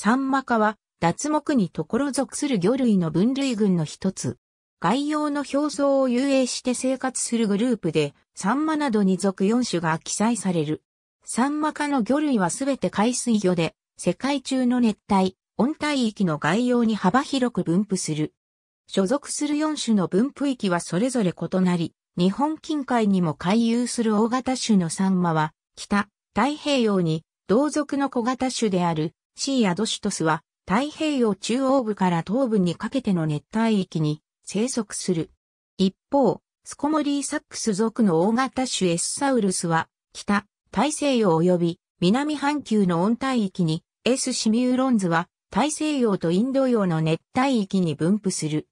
サンマ科は、脱木にところ属する魚類の分類群の一つ。外洋の表層を遊泳して生活するグループで、サンマなどに属4種が記載される。サンマ科の魚類はすべて海水魚で、世界中の熱帯、温帯域の概要に幅広く分布する。所属する4種の分布域はそれぞれ異なり、日本近海にも回遊する大型種のサンマは、北、太平洋に同族の小型種であるシーアドシュトスは太平洋中央部から東部にかけての熱帯域に生息する。一方、スコモリーサックス属の大型種エサウルスは北、大西洋及び南半球の温帯域に S シミューロンズは大西洋とインド洋の熱帯域に分布する。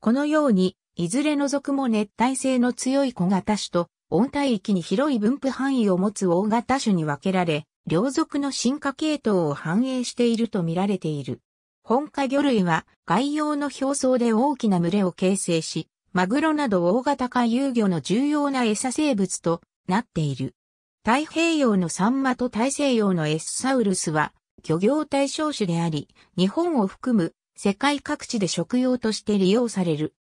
このように、いずれの属も熱帯性の強い小型種と温帯域に広い分布範囲を持つ大型種に分けられ、両属の進化系統を反映していると見られている。本科魚類は外洋の表層で大きな群れを形成し、マグロなど大型化遊魚の重要な餌生物となっている。太平洋のサンマと大西洋のエッサウルスは漁業対象種であり、日本を含む世界各地で食用として利用される。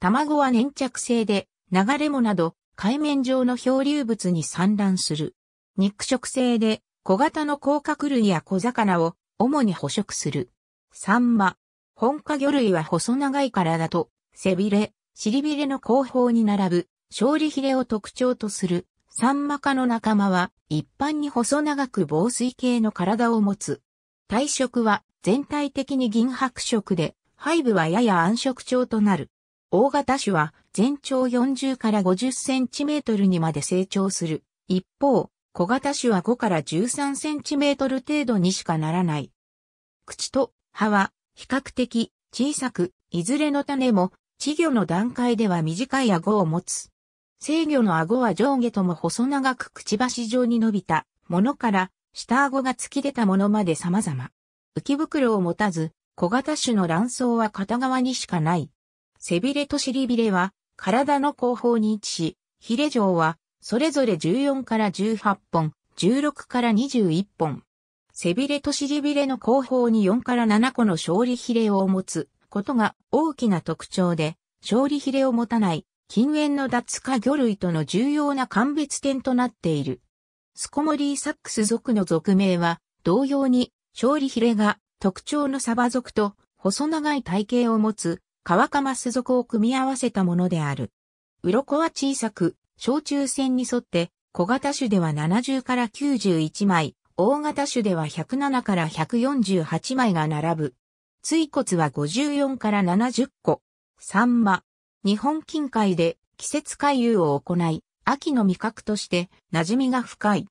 卵は粘着性で流れ藻など海面上の漂流物に産卵する。肉食性で小型の甲殻類や小魚を主に捕食する。サンマ。本科魚類は細長い体と背びれ、尻びれの後方に並ぶ勝利ひれを特徴とする。サンマ科の仲間は一般に細長く防水系の体を持つ。体色は全体的に銀白色で、背部はやや暗色調となる。大型種は全長40から50センチメートルにまで成長する。一方、小型種は5から13センチメートル程度にしかならない。口と葉は比較的小さく、いずれの種も稚魚の段階では短い顎を持つ。制魚の顎は上下とも細長くくちばし状に伸びたものから下顎が突き出たものまで様々。浮き袋を持たず、小型種の卵巣は片側にしかない。背びれと尻びれは体の後方に位置し、ヒレ状はそれぞれ14から18本、16から21本。背びれと尻びれの後方に4から7個の勝利比例を持つことが大きな特徴で、勝利比例を持たない近縁の脱化魚類との重要な鑑別点となっている。スコモリーサックス属の属名は、同様に、勝利ヒレが特徴のサバ属と細長い体型を持つ、カワカマス属を組み合わせたものである。鱗は小さく、小中線に沿って小型種では70から91枚、大型種では107から148枚が並ぶ。椎骨は54から70個。サンマ。日本近海で季節回遊を行い、秋の味覚として馴染みが深い。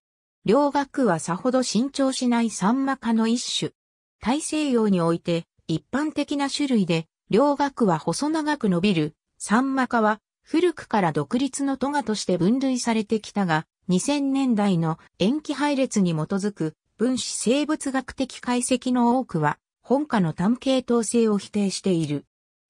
両学はさほど伸長しないサンマ科の一種。大西洋において一般的な種類で、両学は細長く伸びる、サンマ科は古くから独立の都がとして分類されてきたが、2000年代の塩基配列に基づく分子生物学的解析の多くは、本科の単系統性を否定している。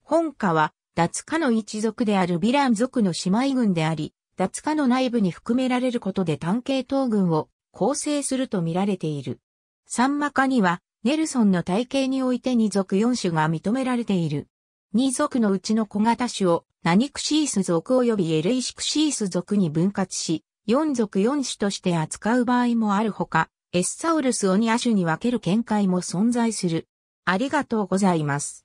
本科は、脱科の一族であるヴィラン族の姉妹群であり、脱科の内部に含められることで単系統群を構成すると見られている。三魔科には、ネルソンの体系において二族四種が認められている。二族のうちの小型種をナニクシース族及びエレイシクシース族に分割し、4族4種として扱う場合もあるほか、エッサウルスオニア種に分ける見解も存在する。ありがとうございます。